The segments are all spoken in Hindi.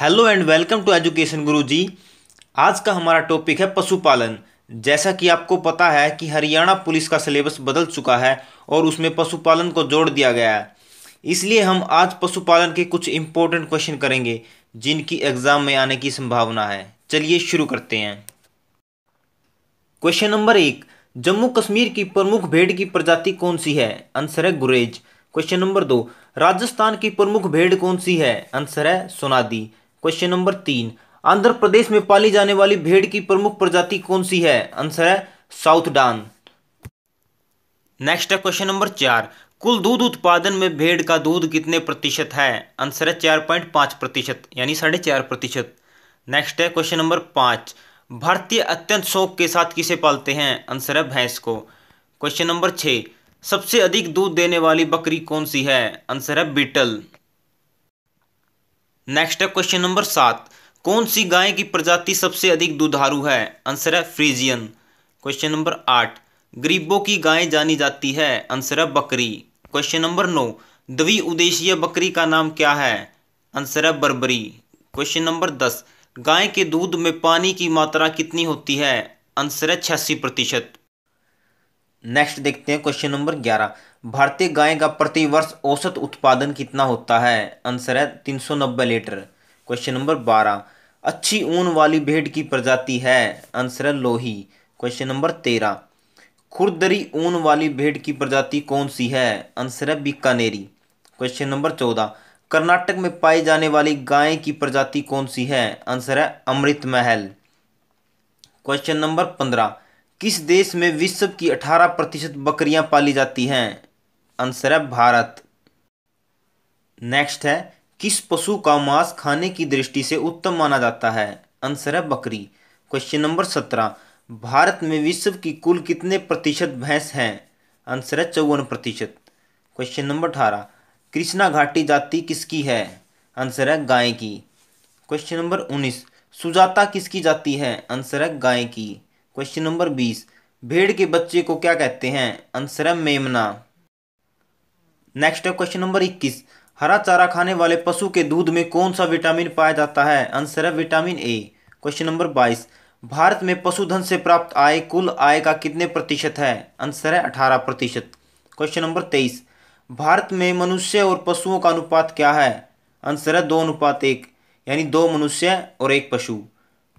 hello and welcome to education Guru ji आज का हमारा टॉपिक है पशुपालन जैसा कि आपको पता है कि हरियाणा पुलिस का सिलेबस बदल चुका है और उसमें पशुपालन को जोड़ दिया गया है इसलिए हम आज पशुपालन के कुछ इम्पोर्टेंट क्वेश्चन करेंगे जिनकी एग्ज़ाम में आने की संभावना है चलिए शुरू करते हैं क्वेश्चन नंबर एक जम्मू कश्मीर की प्रमुख भेड़ की प्रजाति कौन सी है आंसर है गुरेज क्वेश्चन नंबर दो राजस्थान की प्रमुख भेड़ कौन सी है आंसर है सोनादी क्वेश्चन नंबर तीन आंध्र प्रदेश में पाली जाने वाली भेड़ की प्रमुख प्रजाति कौन सी है आंसर है साउथ डान नेक्स्ट है क्वेश्चन नंबर चार कुल दूध उत्पादन में भेड़ का दूध कितने प्रतिशत है आंसर है चार पॉइंट पाँच प्रतिशत यानी साढ़े चार प्रतिशत नेक्स्ट है क्वेश्चन नंबर पाँच भारतीय अत्यंत शौक के साथ किसे पालते हैं आंसर है भैंस को क्वेश्चन नंबर छः सबसे अधिक दूध देने वाली बकरी कौन सी है आंसर है बीटल नेक्स्ट है क्वेश्चन नंबर सात कौन सी गाय की प्रजाति सबसे अधिक दुधारू है आंसर है फ्रीजियन क्वेश्चन नंबर आठ गरीबों की गाय जानी जाती है आंसर है बकरी क्वेश्चन नंबर नौ द्वि उद्देशीय बकरी का नाम क्या है आंसर है बर्बरी क्वेश्चन नंबर दस गाय के दूध में पानी की मात्रा कितनी होती है आंसर है छियासी प्रतिशत नेक्स्ट देखते हैं क्वेश्चन नंबर ग्यारह भारतीय गाय का प्रति वर्ष औसत उत्पादन कितना होता है आंसर है तीन सौ नब्बे लीटर क्वेश्चन नंबर बारह अच्छी ऊन वाली भेड़ की प्रजाति है आंसर है लोही क्वेश्चन नंबर तेरह खुरदरी ऊन वाली भेड़ की प्रजाति कौन सी है आंसर है बीकानेरी क्वेश्चन नंबर चौदह कर्नाटक में पाई जाने वाली गाय की प्रजाति कौन सी है आंसर है अमृत महल क्वेश्चन नंबर पंद्रह किस देश में विश्व की अठारह प्रतिशत बकरियाँ पाली जाती हैं आंसर है भारत नेक्स्ट है किस पशु का मांस खाने की दृष्टि से उत्तम माना जाता है आंसर है बकरी क्वेश्चन नंबर सत्रह भारत में विश्व की कुल कितने प्रतिशत भैंस हैं आंसर है चौवन प्रतिशत क्वेश्चन नंबर अठारह कृष्णा घाटी जाति किसकी है आंसर है गाय की क्वेश्चन नंबर उन्नीस सुजाता किसकी जाति है आंसर है गाय की क्वेश्चन नंबर बीस भेड़ के बच्चे को क्या कहते हैं आंसर है मेमना नेक्स्ट है क्वेश्चन नंबर इक्कीस हरा चारा खाने वाले पशु के दूध में कौन सा विटामिन पाया जाता है आंसर है विटामिन ए क्वेश्चन नंबर बाईस भारत में पशुधन से प्राप्त आय कुल आय का कितने प्रतिशत है आंसर है अठारह प्रतिशत क्वेश्चन नंबर तेईस भारत में मनुष्य और पशुओं का अनुपात क्या है आंसर है दो अनुपात एक यानी दो मनुष्य और एक पशु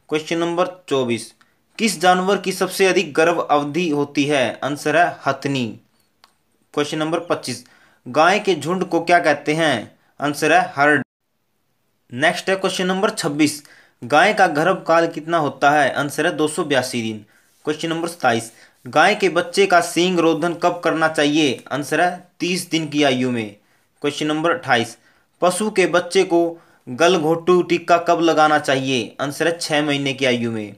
क्वेश्चन नंबर चौबीस किस जानवर की सबसे अधिक गर्भ अवधि होती है आंसर है हथनी क्वेश्चन नंबर पच्चीस गाय के झुंड को क्या कहते हैं आंसर है हर्ड नेक्स्ट है क्वेश्चन नंबर छब्बीस गाय का गर्भ काल कितना होता है आंसर है दो दिन क्वेश्चन नंबर सताइस गाय के बच्चे का सींग रोधन कब करना चाहिए आंसर है तीस दिन की आयु में क्वेश्चन नंबर अट्ठाईस पशु के बच्चे को गलघोटू टीका कब लगाना चाहिए आंसर है छः महीने की आयु में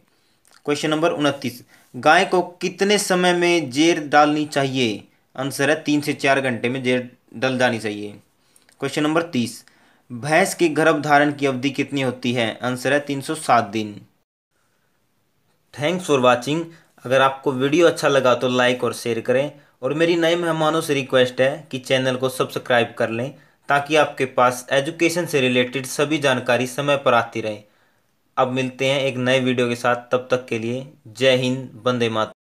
क्वेश्चन नंबर उनतीस गाय को कितने समय में जेर डालनी चाहिए आंसर है तीन से चार घंटे में जेर डल जानी चाहिए क्वेश्चन नंबर तीस भैंस के गर्भधारण की अवधि कितनी होती है आंसर है तीन सौ सात दिन थैंक्स फॉर वॉचिंग अगर आपको वीडियो अच्छा लगा तो लाइक और शेयर करें और मेरी नए मेहमानों से रिक्वेस्ट है कि चैनल को सब्सक्राइब कर लें ताकि आपके पास एजुकेशन से रिलेटेड सभी जानकारी समय पर आती रहे अब मिलते हैं एक नए वीडियो के साथ तब तक के लिए जय हिंद वंदे मात